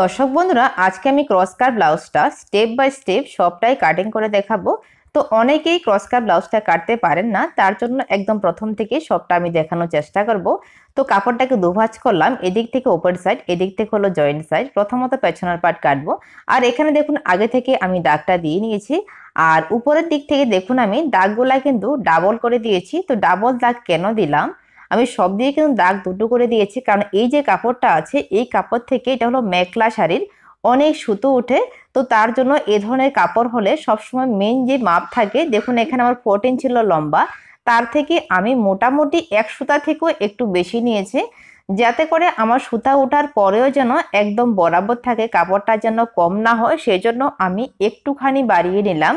দর্শক বন্ধুরা আজকে আমি ক্রসকার ব্লাউজটা স্টেপ বাই স্টেপ সবটাই কাটিং করে দেখাবো তো অনেকেই ক্রসকার ব্লাউজটা কাটতে পারেন না তার জন্য একদম প্রথম থেকে সবটা আমি দেখানোর চেষ্টা করব তো কাপড়টাকে দুভাজ করলাম এদিক থেকে ওপর সাইড এদিক থেকে হলো জয়েন্ট সাইড প্রথমত পেছনের পার্ট কাটবো আর এখানে দেখুন আগে থেকে আমি দাগটা দিয়ে নিয়েছি আর উপরের দিক থেকে দেখুন আমি দাগগুলা কিন্তু ডাবল করে দিয়েছি তো ডাবল দাগ কেন দিলাম আমি সব দিয়ে কিন্তু দাগ দুটো করে দিয়েছি কারণ এই যে কাপড়টা আছে এই কাপড় থেকে এটা হলো মেকলা শাড়ির অনেক সুতো ওঠে তো তার জন্য এ ধরনের কাপড় হলে সবসময় মেন যে মাপ থাকে দেখুন এখানে আমার ফোরটিন ছিল লম্বা তার থেকে আমি মোটামুটি এক সুতা থেকেও একটু বেশি নিয়েছি যাতে করে আমার সুতা ওঠার পরেও যেন একদম বরাবর থাকে কাপড়টা যেন কম না হয় সেজন্য আমি একটুখানি বাড়িয়ে নিলাম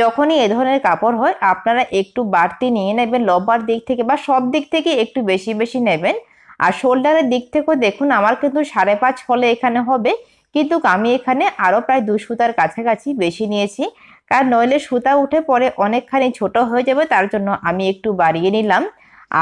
যখনই এ ধরনের কাপড় হয় আপনারা একটু বাড়তি নিয়ে নেবেন লব্বার দিক থেকে বা সব দিক থেকে একটু বেশি বেশি নেবেন আর শোল্ডারের দিক থেকেও দেখুন আমার কিন্তু সাড়ে পাঁচ হলে এখানে হবে কিন্তু আমি এখানে আরও প্রায় দু সুতার কাছাকাছি বেশি নিয়েছি কারণ নইলে সুতা উঠে পরে অনেকখানি ছোট হয়ে যাবে তার জন্য আমি একটু বাড়িয়ে নিলাম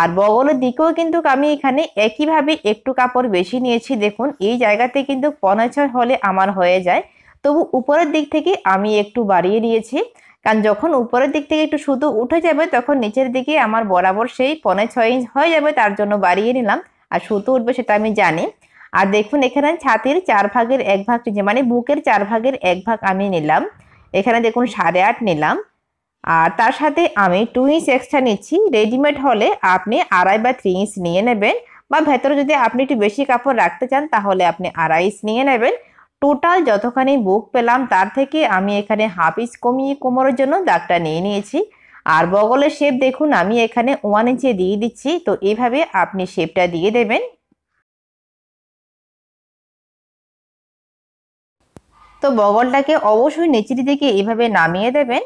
আর বগলের দিকেও কিন্তু আমি এখানে একইভাবে একটু কাপড় বেশি নিয়েছি দেখুন এই জায়গাতে কিন্তু পনেরো হলে আমার হয়ে যায় তবু উপরের দিক থেকে আমি একটু বাড়িয়ে নিয়েছি কারণ যখন উপরের দিক থেকে একটু শুধু উঠে যাবে তখন নিচের দিকে আমার বরাবর সেই পনে ছয় ইঞ্চ হয়ে যাবে তার জন্য বাড়িয়ে নিলাম আর সুতো উঠবে সেটা আমি জানি আর দেখুন এখানে ছাতির চার ভাগের এক ভাগ মানে বুকের চার ভাগের এক ভাগ আমি নিলাম এখানে দেখুন সাড়ে আট নিলাম আর তার সাথে আমি টু ইঞ্চ এক্সট্রা নিচ্ছি রেডিমেড হলে আপনি আড়াই বা থ্রি ইঞ্চ নিয়ে নেবেন বা ভেতরে যদি আপনি একটু বেশি কাপড় রাখতে চান তাহলে আপনি আড়াই ইঞ্চ নিয়ে নেবেন টোটাল যতখানি বুক পেলাম তার থেকে আমি এখানে হাফ কমিয়ে কোমরের জন্য দাগটা নিয়ে নিয়েছি আর বগলের শেপ দেখুন আমি এখানে ওয়ান ইঞ্চে দিয়ে দিচ্ছি তো এভাবে আপনি শেপটা দিয়ে দেবেন তো বগলটাকে অবশ্যই নিচের দিকে এভাবে নামিয়ে দেবেন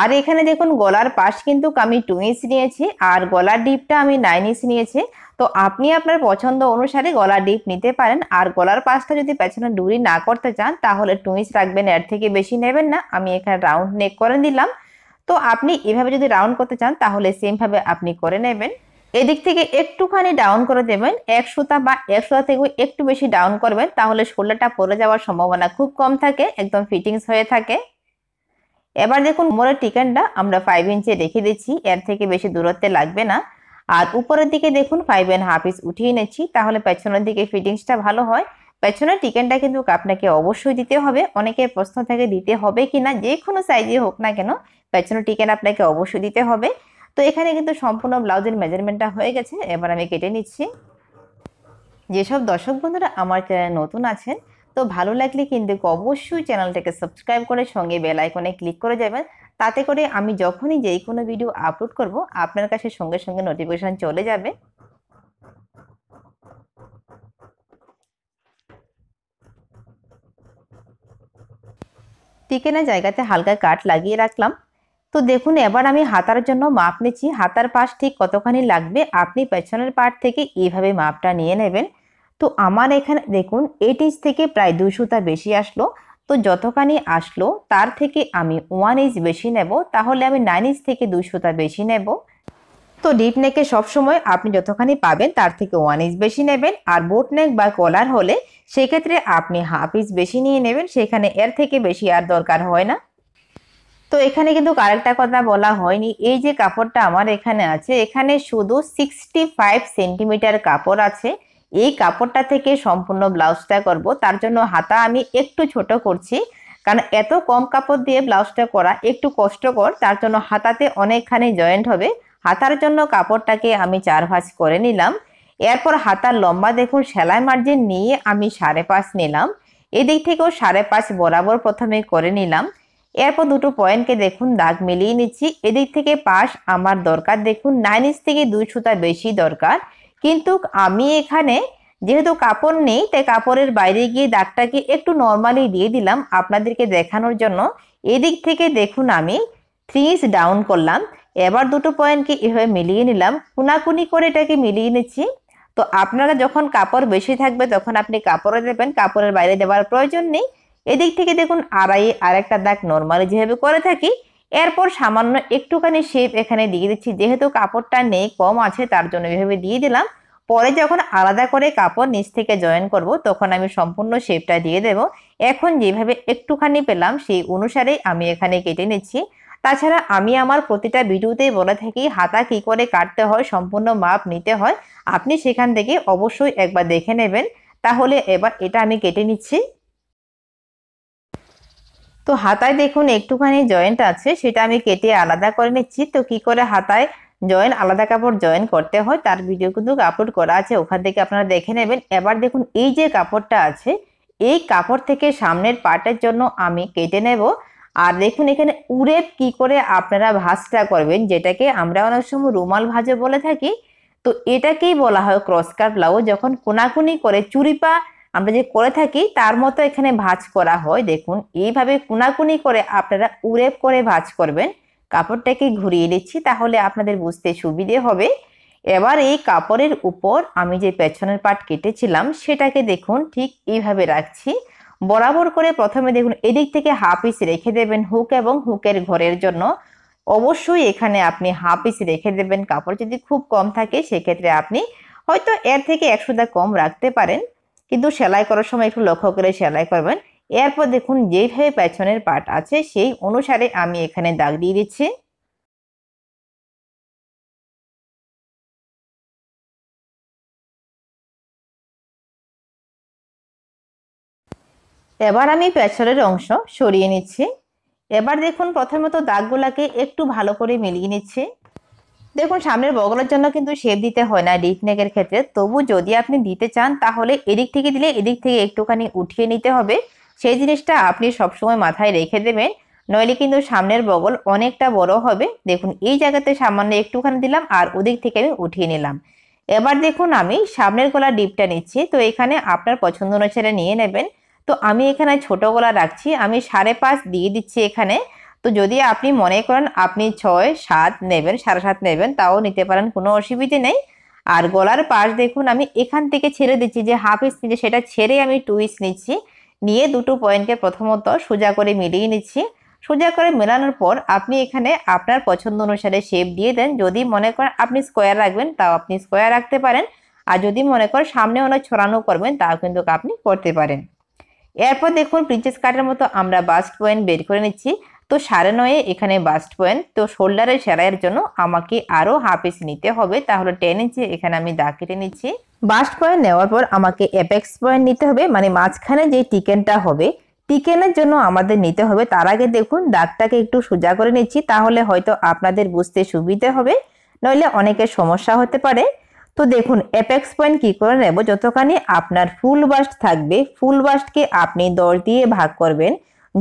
আর এখানে দেখুন গলার পাশ কিন্তু আমি টু ইঞ্চ নিয়েছি আর গলার ডিপটা আমি নাইন ইঞ্চ নিয়েছি তো আপনি আপনার পছন্দ অনুসারে গলা ডিপ নিতে পারেন আর গলার পাশটা যদি পেছনে ডুরি না করতে চান তাহলে টুইস রাখবেন এর থেকে বেশি নেবেন না আমি এখানে রাউন্ড নেক করে দিলাম তো আপনি এভাবে যদি রাউন্ড করতে চান তাহলে সেমভাবে আপনি করে নেবেন এদিক থেকে একটুখানি ডাউন করে দেবেন এক সুতা বা এক সুতা থেকে একটু বেশি ডাউন করবেন তাহলে শোল্ডারটা পরে যাওয়ার সম্ভাবনা খুব কম থাকে একদম ফিটিংস হয়ে থাকে এবার দেখুন মোড়ের টিকানটা আমরা ফাইভ ইঞ্চে রেখে দিচ্ছি এর থেকে বেশি দূরত্বে লাগবে না আর উপরের দিকে দেখুন ফাইভ অ্যান্ড হাফ ইস উঠিয়ে নিচ্ছি তাহলে পেছনের দিকে ফিটিংসটা ভালো হয় পেছনের টিকেনটা কিন্তু আপনাকে অবশ্যই দিতে হবে অনেকে প্রশ্ন থাকে দিতে হবে কি না যে কোনো সাইজে হোক না কেন পেছনের টিকেন আপনাকে অবশ্যই দিতে হবে তো এখানে কিন্তু সম্পূর্ণ ব্লাউজের মেজারমেন্টটা হয়ে গেছে এবার আমি কেটে নিচ্ছি যেসব দর্শক বন্ধুরা আমার চ্যানেল নতুন আছেন তো ভালো লাগলে কিন্তু অবশ্যই চ্যানেলটাকে সাবস্ক্রাইব করে সঙ্গে বেল আইকনে ক্লিক করে যাবেন তাতে করে আমি যখনই যেই কোনো ভিডিও আপলোড করব আপনার কাছে সঙ্গে সঙ্গে নোটিফিকেশান চলে যাবে টিকেনা জায়গাতে হালকা কাট লাগিয়ে রাখলাম তো দেখুন এবার আমি হাতার জন্য মাপ নিচ্ছি হাতার পাশ ঠিক কতখানি লাগবে আপনি পেছনের পাট থেকে এইভাবে মাপটা নিয়ে নেবেন তো আমার এখানে দেখুন এইট ইঞ্চ থেকে প্রায় দুশোটা বেশি আসলো তো যতখানি আসলো তার থেকে আমি ওয়ান ইঞ্চ বেশি নেব তাহলে আমি নাইন ইঞ্চ থেকে দুশোটা বেশি নেব তো ডিপ নেকে সবসময় আপনি যতখানি পাবেন তার থেকে ওয়ান ইঞ্চ বেশি নেবেন আর বোট নেক বা কলার হলে সেক্ষেত্রে আপনি হাফ ইঞ্চ বেশি নিয়ে নেবেন সেখানে এর থেকে বেশি আর দরকার হয় না তো এখানে কিন্তু আরেকটা কথা বলা হয়নি এই যে কাপড়টা আমার এখানে আছে এখানে শুধু সিক্সটি ফাইভ সেন্টিমিটার কাপড় আছে এই কাপড়টা থেকে সম্পূর্ণ ব্লাউজটা করব তার জন্য হাতা আমি একটু ছোট করছি কারণ এত কম কাপড় দিয়ে ব্লাউজটা করা একটু কষ্টকর তার জন্য হাতাতে অনেকখানি জয়েন্ট হবে হাতার জন্য কাপড়টাকে আমি চার ভাঁজ করে নিলাম এরপর হাতার লম্বা দেখুন সেলাই মার্জিন নিয়ে আমি সাড়ে পাঁচ নিলাম এদিক থেকেও সাড়ে পাঁচ বরাবর প্রথমে করে নিলাম এরপর দুটো পয়েন্টকে দেখুন দাগ মিলিয়ে নিচ্ছি এদিক থেকে পাশ আমার দরকার দেখুন নাইন ইঞ্চ থেকে দুই সুতা বেশি দরকার কিন্তু আমি এখানে যেহেতু কাপড় নেই তাই কাপড়ের বাইরে গিয়ে দাগটাকে একটু নর্মালি দিয়ে দিলাম আপনাদেরকে দেখানোর জন্য এদিক থেকে দেখুন আমি থ্রি ডাউন করলাম এবার দুটো পয়েন্টকে এভাবে মিলিয়ে নিলাম কুনাকুনি করে এটাকে মিলিয়ে নিচ্ছি তো আপনারা যখন কাপড় বেশি থাকবে তখন আপনি কাপড়ে দেবেন কাপড়ের বাইরে দেওয়ার প্রয়োজন নেই এদিক থেকে দেখুন আর আরেকটা দাগ নর্মালি যেভাবে করে থাকি এরপর সামান্য একটুখানি শেপ এখানে দিয়ে দিচ্ছি যেহেতু কাপড়টা নেই কম আছে তার জন্য এভাবে দিয়ে দিলাম পরে যখন আলাদা করে কাপড় নিচ থেকে জয়েন করব তখন আমি সম্পূর্ণ শেপটা দিয়ে দেব এখন যেভাবে একটুখানি পেলাম সেই অনুসারেই আমি এখানে কেটে নিচ্ছি তাছাড়া আমি আমার প্রতিটা ভিডিওতেই বলে থাকি হাতা কি করে কাটতে হয় সম্পূর্ণ মাপ নিতে হয় আপনি সেখান থেকে অবশ্যই একবার দেখে নেবেন তাহলে এবার এটা আমি কেটে নিচ্ছি তো হাতায় দেখুন একটুখানি জয়েন্ট আছে সেটা আমি কেটে আলাদা করে নিচ্ছি তো কি করে হাতায় জয়েন আলাদা কাপড় জয়েন করতে হয় তার ভিডিও কিন্তু আপলোড করা আছে ওখান থেকে আপনারা দেখে নেবেন এবার দেখুন এই যে কাপড়টা আছে এই কাপড় থেকে সামনের পার্টের জন্য আমি কেটে নেব আর দেখুন এখানে উড়ে কি করে আপনারা ভাজটা করবেন যেটাকে আমরা অনেক সময় রুমাল ভাজে বলে থাকি তো এটাকেই বলা হয় ক্রস কাট ব্লাউজ যখন কোনাকুনি করে চুরিপা আমরা যে করে থাকি তার মতো এখানে ভাজ করা হয় দেখুন এইভাবে কুনাকুনি করে আপনারা উড়েপ করে ভাজ করবেন কাপড়টাকে ঘুরিয়ে দিচ্ছি তাহলে আপনাদের বুঝতে সুবিধে হবে এবার এই কাপড়ের উপর আমি যে পেছনের পাট কেটেছিলাম সেটাকে দেখুন ঠিক এইভাবে রাখছি বরাবর করে প্রথমে দেখুন এদিক থেকে হাফ ইস রেখে দেবেন হুক এবং হুকের ঘরের জন্য অবশ্যই এখানে আপনি হাফ ইস রেখে দেবেন কাপড় যদি খুব কম থাকে সেক্ষেত্রে আপনি হয়তো এর থেকে একশোটা কম রাখতে পারেন কিন্তু সেলাই করার সময় একটু লক্ষ্য করে সেলাই করবেন এরপর দেখুন যেইভাবে পেছনের পার্ট আছে সেই অনুসারে আমি এখানে দাগ দিয়ে দিচ্ছি এবার আমি পেছনের অংশ সরিয়ে নিচ্ছি এবার দেখুন প্রথমত দাগগুলাকে একটু ভালো করে মিলিয়ে নিচ্ছি দেখুন সামনের বগলের জন্য কিন্তু শেপ দিতে হয় না ডিপ নেকের ক্ষেত্রে তবু যদি আপনি দিতে চান তাহলে এদিক থেকে দিলে এদিক থেকে একটুখানি উঠিয়ে নিতে হবে সেই জিনিসটা আপনি সবসময় মাথায় রেখে দেবেন নইলে কিন্তু সামনের বগল অনেকটা বড় হবে দেখুন এই জায়গাতে সামান্য একটুখানি দিলাম আর ওদিক থেকে আমি উঠিয়ে নিলাম এবার দেখুন আমি সামনের গলা ডিপটা নিচ্ছি তো এখানে আপনার পছন্দ অনুসারে নিয়ে নেবেন তো আমি এখানে ছোট গলা রাখছি আমি সাড়ে পাঁচ দিয়ে দিচ্ছি এখানে তো যদি আপনি মনে করেন আপনি ছয় সাত নেবেন সাড়ে সাত নেবেন তাও নিতে পারেন কোনো অসুবিধে নেই আর গলার পাশ দেখুন আমি এখান থেকে ছেড়ে দিচ্ছি যে হাফ ইঞ্চ নিচ্ছি সেটা ছেড়ে আমি টু ইঞ্চ নিচ্ছি নিয়ে দুটো পয়েন্টকে প্রথমত সোজা করে মিলিয়ে নিচ্ছি সোজা করে মেলানোর পর আপনি এখানে আপনার পছন্দ অনুসারে শেপ দিয়ে দেন যদি মনে করেন আপনি স্কোয়ার রাখবেন তাও আপনি স্কোয়ার রাখতে পারেন আর যদি মনে করেন সামনে অনেক ছড়ানো করবেন তাও কিন্তু আপনি করতে পারেন এরপর দেখুন প্রিন্সেস কাটের মতো আমরা বাস্ট পয়েন্ট বের করে নিচ্ছি তো সাড়ে নয়ে এখানে বাস্ট পয়েন্ট তো শোল্ডারের সেলাইয়ের জন্য আমাকে আরও হাফ ইঞ্চ নিতে হবে তাহলে টেন ইঞ্চি এখানে আমি দাগ কেটে নিচ্ছি বাস্ট পয়েন্ট নেওয়ার পর আমাকে অ্যাপেক্স পয়েন্ট নিতে হবে মানে মাঝখানে যে টিকেনটা হবে টিকেনের জন্য আমাদের নিতে হবে তার আগে দেখুন দাগটাকে একটু সোজা করে নিচ্ছি তাহলে হয়তো আপনাদের বুঝতে সুবিধে হবে নইলে অনেকের সমস্যা হতে পারে তো দেখুন অ্যাপেক্স পয়েন্ট কী করে নেব যতখানি আপনার ফুল বাস্ট থাকবে ফুল বাস্টকে আপনি দশ দিয়ে ভাগ করবেন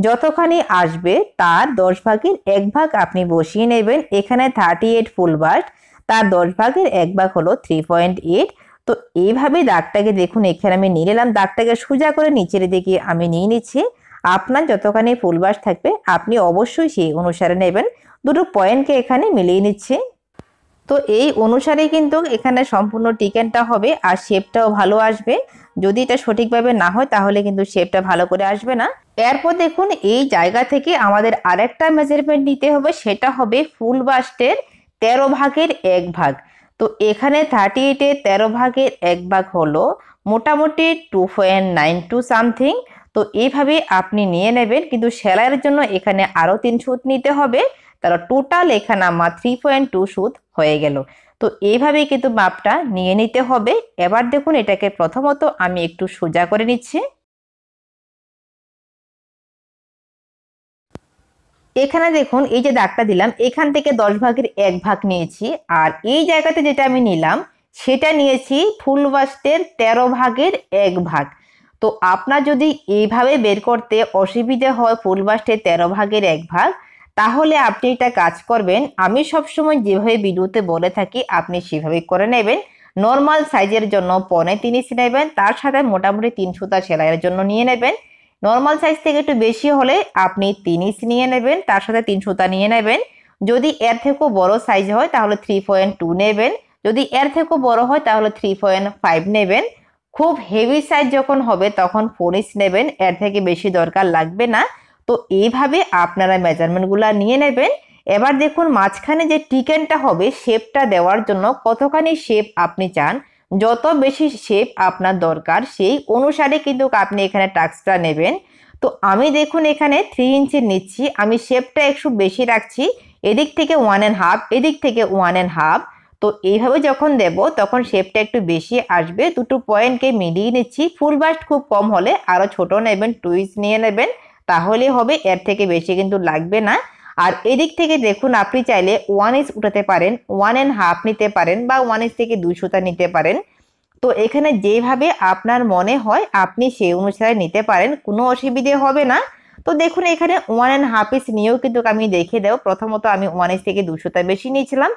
যতখানি আসবে তার দশ ভাগের এক ভাগ আপনি বসিয়ে নেবেন এখানে থার্টি এইট ফুল বাস্ট তার দশ ভাগের এক ভাগ হলো থ্রি পয়েন্ট এইট তো এইভাবে দাগটাকে দেখুন এখানে আমি নিয়ে নিলাম দাগটাকে সোজা করে নিচের দিকে আমি নিয়ে নিচ্ছি আপনার যতখানি ফুল বাস থাকবে আপনি অবশ্যই সেই অনুসারে নেবেন দুটো পয়েন্টকে এখানে মিলিয়ে নিচ্ছে তো এই অনুসারে কিন্তু এখানে সম্পূর্ণ টিকেনটা হবে আর শেপটাও ভালো আসবে যদি এটা সঠিকভাবে না হয় তাহলে কিন্তু শেপটা ভালো করে আসবে না এরপর দেখুন এই জায়গা থেকে আমাদের আরেকটা মেজারমেন্ট নিতে হবে সেটা হবে ফুল বাস্টের তেরো ভাগের এক ভাগ তো এখানে থার্টি এইটে তেরো ভাগের এক ভাগ হলো মোটামুটি two point nine two something তো এইভাবে আপনি নিয়ে নেবেন কিন্তু সেলাইয়ের জন্য এখানে আরও তিন সুত নিতে হবে তাহলে টোটাল এখানে আমার থ্রি পয়েন্ট টু সুদ হয়ে গেল তো এইভাবেই কিন্তু মাপটা নিয়ে নিতে হবে এবার দেখুন এটাকে প্রথমত আমি একটু সোজা করে নিচ্ছি এখানে দেখুন এই যে দাগটা দিলাম এখান থেকে দশ ভাগের এক ভাগ নিয়েছি আর এই জায়গাতে যেটা আমি নিলাম সেটা নিয়েছি ফুল বাস্টের তেরো ভাগের এক ভাগ তো আপনার যদি এইভাবে বের করতে অসুবিধে হয় ফুল বাস্টের তেরো ভাগের এক ভাগ তাহলে আপনি এটা কাজ করবেন আমি সবসময় যেভাবে ভিডিওতে বলে থাকি আপনি সেভাবে করে নেবেন নর্মাল সাইজের জন্য পনে তিন ইঞ্চি নেবেন তার সাথে মোটামুটি তিন সুতা সেলাইয়ের জন্য নিয়ে নেবেন নর্মাল সাইজ থেকে একটু বেশি হলে আপনি তিন ইঞ্চ নিয়ে নেবেন তার সাথে তিন সুতা নিয়ে নেবেন যদি এর থেকেও বড় সাইজ হয় তাহলে থ্রি পয়েন্ট টু নেবেন যদি এর থেকেও বড় হয় তাহলে থ্রি পয়েন্ট ফাইভ নেবেন খুব হেভি সাইজ যখন হবে তখন ফোর ইঞ্চ নেবেন এর থেকে বেশি দরকার লাগবে না তো এইভাবে আপনারা মেজারমেন্টগুলো নিয়ে নেবেন এবার দেখুন মাঝখানে যে টিকেনটা হবে শেপটা দেওয়ার জন্য কতখানি শেপ আপনি চান যত বেশি শেপ আপনার দরকার সেই অনুসারে কিন্তু আপনি এখানে টাক্সটা নেবেন তো আমি দেখুন এখানে থ্রি ইঞ্চি নিচ্ছি আমি শেপটা একটু বেশি রাখছি এদিক থেকে ওয়ান অ্যান্ড হাফ এদিক থেকে ওয়ান অ্যান্ড হাফ তো এইভাবে যখন দেব তখন শেপটা একটু বেশি আসবে দুটো পয়েন্টকে মিলিয়ে নিচ্ছি ফুল বাস্ট খুব কম হলে আরও ছোট নেবেন টুইস নিয়ে নেবেন তাহলে হবে এর থেকে বেশি কিন্তু লাগবে না আর এদিক থেকে দেখুন আপনি চাইলে ওয়ান ইস উঠাতে পারেন ওয়ান অ্যান্ড হাফ নিতে পারেন বা ওয়ান ইস থেকে দুই সুতা নিতে পারেন তো এখানে যেভাবে আপনার মনে হয় আপনি সেই অনুসারে নিতে পারেন কোনো অসুবিধে হবে না তো দেখুন এখানে ওয়ান অ্যান্ড হাফ ইস নিয়েও কিন্তু আমি দেখিয়ে দেবো প্রথমত আমি ওয়ান ইস থেকে দুশোটা বেশি নিয়েছিলাম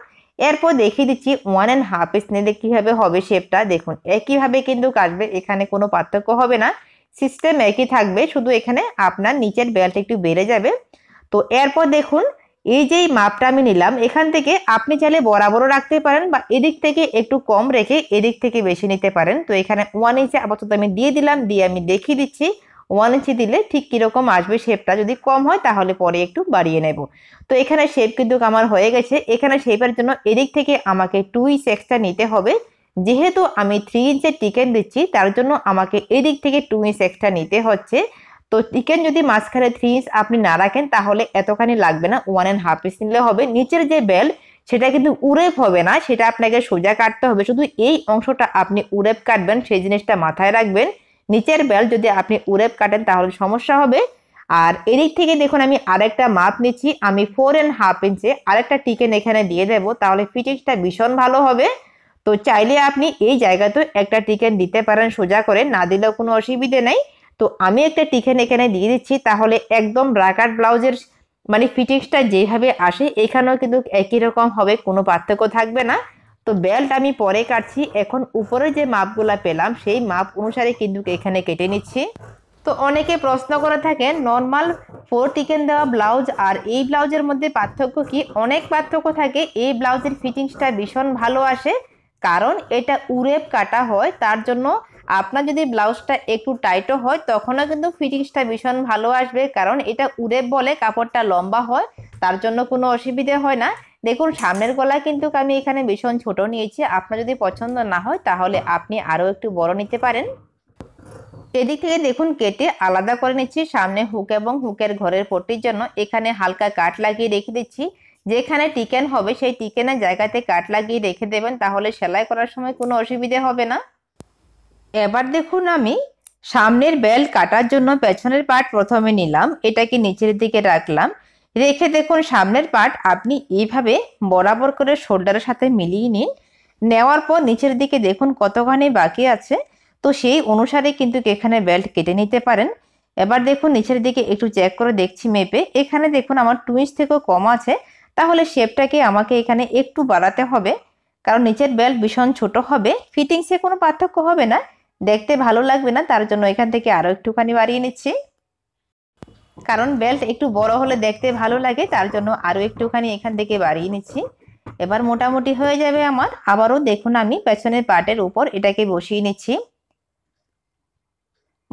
এরপর দেখিয়ে দিচ্ছি ওয়ান অ্যান্ড হাফ ইস নিলে কীভাবে হবে শেপটা দেখুন একইভাবে কিন্তু কাটবে এখানে কোনো পার্থক্য হবে না সিস্টেম একই থাকবে শুধু এখানে আপনার নিচের বেল্ট একটু বেড়ে যাবে তো এরপর দেখুন এই যে মাপটা আমি নিলাম এখান থেকে আপনি চাইলে বরাবরও রাখতে পারেন বা এদিক থেকে একটু কম রেখে এদিক থেকে বেশি নিতে পারেন তো এখানে ওয়ান ইঞ্চে আপাতত আমি দিয়ে দিলাম দিয়ে আমি দেখিয়ে দিচ্ছি ওয়ান ইঞ্চি দিলে ঠিক কীরকম আসবে শেপটা যদি কম হয় তাহলে পরে একটু বাড়িয়ে নেব তো এখানে শেপ কিন্তু আমার হয়ে গেছে এখানে শেপের জন্য এদিক থেকে আমাকে টু ইঞ্চ এক্সট্রা নিতে হবে যেহেতু আমি থ্রি ইঞ্চের টিকেন দিচ্ছি তার জন্য আমাকে এদিক থেকে টু ইঞ্চ এক্সট্রা নিতে হচ্ছে তো টিকেন যদি মাঝখানে থ্রি ইঞ্চ আপনি না রাখেন তাহলে এতখানি লাগবে না ওয়ান অ্যান্ড হাফ ইঞ্চ নিলে হবে নিচের যে বেল সেটা কিন্তু উরেপ হবে না সেটা আপনাকে সোজা কাটতে হবে শুধু এই অংশটা আপনি উরেপ কাটবেন সেই জিনিসটা মাথায় রাখবেন নিচের বেল যদি আপনি উরেপ কাটেন তাহলে সমস্যা হবে আর এদিক থেকে দেখুন আমি আরেকটা মাপ নিচ্ছি আমি ফোর অ্যান্ড হাফ ইঞ্চে আরেকটা টিকেন এখানে দিয়ে দেব তাহলে ফিটিংসটা ভীষণ ভালো হবে তো চাইলে আপনি এই জায়গাতেও একটা টিকেন দিতে পারেন সোজা করে না দিলেও কোনো অসুবিধে নেই তো আমি একটা টিকেন এখানে দিয়ে দিচ্ছি তাহলে একদম ব্রাকার ব্লাউজের মানে ফিটিংসটা যেভাবে আসে এখানেও কিন্তু একই রকম হবে কোনো পার্থক্য থাকবে না তো বেল্ট আমি পরে কাটছি এখন উপরে যে মাপগুলো পেলাম সেই মাপ অনুসারে কিন্তু এখানে কেটে নিচ্ছি তো অনেকে প্রশ্ন করে থাকেন নর্মাল ফোর টিকেন দেওয়া ব্লাউজ আর এই ব্লাউজের মধ্যে পার্থক্য কি অনেক পার্থক্য থাকে এই ব্লাউজের ফিটিংসটা ভীষণ ভালো আসে কারণ এটা উরেপ কাটা হয় তার জন্য আপনার যদি ব্লাউজটা একটু টাইটও হয় তখনও কিন্তু ফিটিংসটা ভীষণ ভালো আসবে কারণ এটা উরেপ বলে কাপড়টা লম্বা হয় তার জন্য কোনো অসুবিধে হয় না দেখুন সামনের গলা কিন্তু আমি এখানে ভীষণ ছোট নিয়েছি আপনার যদি পছন্দ না হয় তাহলে আপনি আরও একটু বড় নিতে পারেন এদিক থেকে দেখুন কেটে আলাদা করে নিচ্ছি সামনে হুক এবং হুকের ঘরের পট্টির জন্য এখানে হালকা কাট লাগিয়ে রেখে দিচ্ছি যেখানে টিকেন হবে সেই টিকেনের জায়গাতে কাট লাগিয়ে রেখে দেবেন তাহলে সেলাই করার সময় কোনো অসুবিধে হবে না এবার দেখুন আমি সামনের বেল কাটার জন্য পেছনের পার্ট প্রথমে নিলাম এটাকে নিচের দিকে রাখলাম রেখে দেখুন সামনের পার্ট আপনি এইভাবে বরাবর করে শোল্ডারের সাথে মিলিয়ে নিন নেওয়ার পর নিচের দিকে দেখুন কতখানি বাকি আছে তো সেই অনুসারে কিন্তু এখানে বেল্ট কেটে নিতে পারেন এবার দেখুন নিচের দিকে একটু চেক করে দেখছি মেপে এখানে দেখুন আমার টু ইঞ্চ থেকেও কম আছে তাহলে শেপটাকে আমাকে এখানে একটু বাড়াতে হবে কারণ নিচের বেল্ট ভীষণ ছোট হবে ফিটিংসে কোনো পার্থক্য হবে না দেখতে ভালো লাগবে না তার জন্য এখান থেকে আরও একটুখানি বাড়িয়ে নিচ্ছি কারণ বেল্ট একটু বড় হলে দেখতে ভালো লাগে তার জন্য আরও একটুখানি এখান থেকে বাড়িয়ে নিচ্ছি এবার মোটামুটি হয়ে যাবে আমার আবারও দেখুন আমি পেছনের পার্টের উপর এটাকে বসিয়ে নিচ্ছি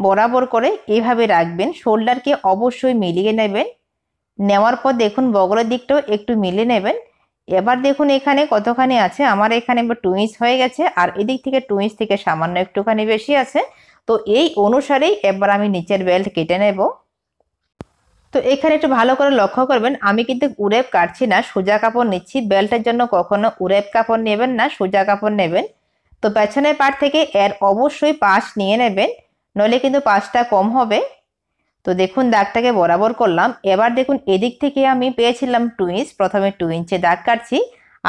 বরাবর করে এভাবে রাখবেন শোল্ডারকে অবশ্যই মিলিয়ে নেবেন নেওয়ার পর দেখুন বগলের দিকটাও একটু মিলে নেবেন এবার দেখুন এখানে কতখানি আছে আমার এখানে টু ইঞ্চ হয়ে গেছে আর এদিক থেকে টু ইঞ্চ থেকে সামান্য একটুখানি বেশি আছে তো এই অনুসারেই এবার আমি নিচের বেল্ট কেটে নেব তো এখানে একটু ভালো করে লক্ষ্য করবেন আমি কিন্তু উড়েপ কাটছি না সোজা কাপড় নিচ্ছি বেল্টের জন্য কখনো উড়েপ কাপড় নেবেন না সোজা কাপড় নেবেন তো পেছনের পাট থেকে এর অবশ্যই পাশ নিয়ে নেবেন নলে কিন্তু পাশটা কম হবে তো দেখুন দাগটাকে বরাবর করলাম এবার দেখুন এদিক থেকে আমি পেয়েছিলাম টু ইঞ্চ প্রথমে টু ইঞ্চে দাগ কাটছি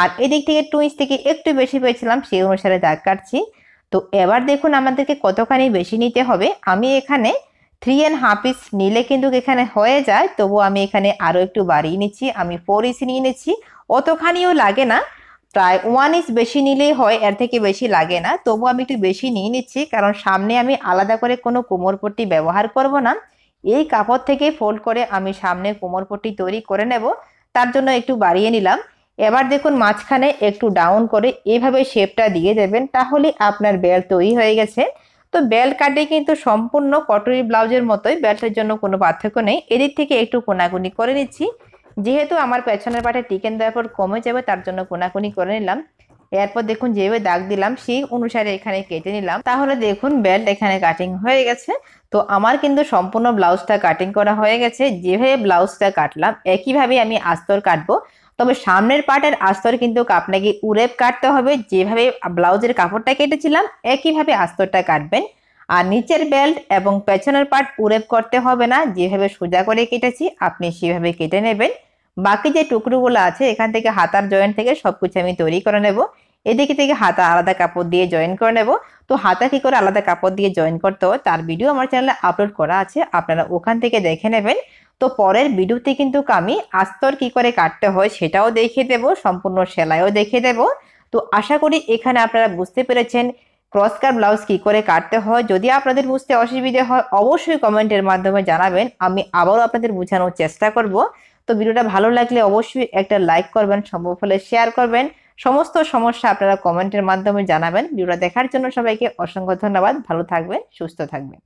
আর এদিক থেকে টু ইঞ্চ থেকে একটু বেশি পেয়েছিলাম সেই অনুসারে দাগ কাটছি তো এবার দেখুন আমাদেরকে কতখানি বেশি নিতে হবে আমি এখানে থ্রি অ্যান্ড হাফ ইঞ্চ নিলে কিন্তু এখানে হয়ে যায় তবু আমি এখানে আরও একটু বাড়িয়ে নিচ্ছি আমি ফোর ইঞ্চ নিয়ে নিচ্ছি অতখানিও লাগে না প্রায় ওয়ান ইঞ্চ বেশি নিলেই হয় এর থেকে বেশি লাগে না তবু আমি একটু বেশি নিয়ে নিচ্ছি কারণ সামনে আমি আলাদা করে কোনো কোমর পট্টি ব্যবহার করব না এই কাপড় থেকে ফোল্ড করে আমি সামনে কোমর পট্টি তৈরি করে নেব তার জন্য একটু বাড়িয়ে নিলাম এবার দেখুন মাঝখানে একটু ডাউন করে এভাবে শেপটা দিয়ে দেবেন তাহলে আপনার বেল্ট তৈরি হয়ে গেছে তো বেল্ট কাটে কিন্তু সম্পূর্ণ কটরি ব্লাউজের মতোই বেল্টের জন্য কোনো পার্থক্য নেই এদিক থেকে একটু কোনাগুনি করে নিচ্ছি যেহেতু আমার পেছনের পাটে টিকেন দেওয়ার পর কমে যাবে তার জন্য কোনাকুনি করে নিলাম এরপর দেখুন যেভাবে দাগ দিলাম সেই অনুসারে এখানে কেটে নিলাম তাহলে দেখুন বেল্ট এখানে কাটিং হয়ে গেছে তো আমার কিন্তু সম্পূর্ণ ব্লাউজটা কাটিং করা হয়ে গেছে যেভাবে ব্লাউজটা কাটলাম একইভাবে আমি আস্তর কাটবো তবে সামনের পার্টের আস্তর কিন্তু আপনাকে উরেপ কাটতে হবে যেভাবে ব্লাউজের কাপড়টা কেটেছিলাম একইভাবে আস্তরটা কাটবেন আর নিচের বেল্ট এবং পেছনের পার্ট উরেপ করতে হবে না যেভাবে সোজা করে কেটেছি আপনি সেভাবে কেটে নেবেন বাকি যে টুকরোগুলো আছে এখান থেকে হাতার জয়েন্ট থেকে সব কিছু আমি তৈরি করে নেব এদিকে থেকে হাতা আলাদা কাপড় দিয়ে জয়েন করে নেব তো হাতা কি করে আলাদা কাপড় দিয়ে জয়েন করতে হয় তার ভিডিও আমার চ্যানেলে আপলোড করা আছে আপনারা ওখান থেকে দেখে নেবেন তো পরের ভিডিওতে কিন্তু আমি আস্তর কি করে কাটতে হয় সেটাও দেখিয়ে দেব সম্পূর্ণ সেলাইও দেখিয়ে দেব তো আশা করি এখানে আপনারা বুঝতে পেরেছেন ক্রসকার ব্লাউজ কি করে কাটতে হয় যদি আপনাদের বুঝতে অসুবিধে হয় অবশ্যই কমেন্টের মাধ্যমে জানাবেন আমি আবারও আপনাদের বোঝানোর চেষ্টা করব তো ভিডিওটা ভালো লাগলে অবশ্যই একটা লাইক করবেন সম্ভব হলে শেয়ার করবেন সমস্ত সমস্যা আপনারা কমেন্টের মাধ্যমে জানাবেন ভিডিওটা দেখার জন্য সবাইকে অসংখ্য ধন্যবাদ ভালো থাকবেন সুস্থ থাকবেন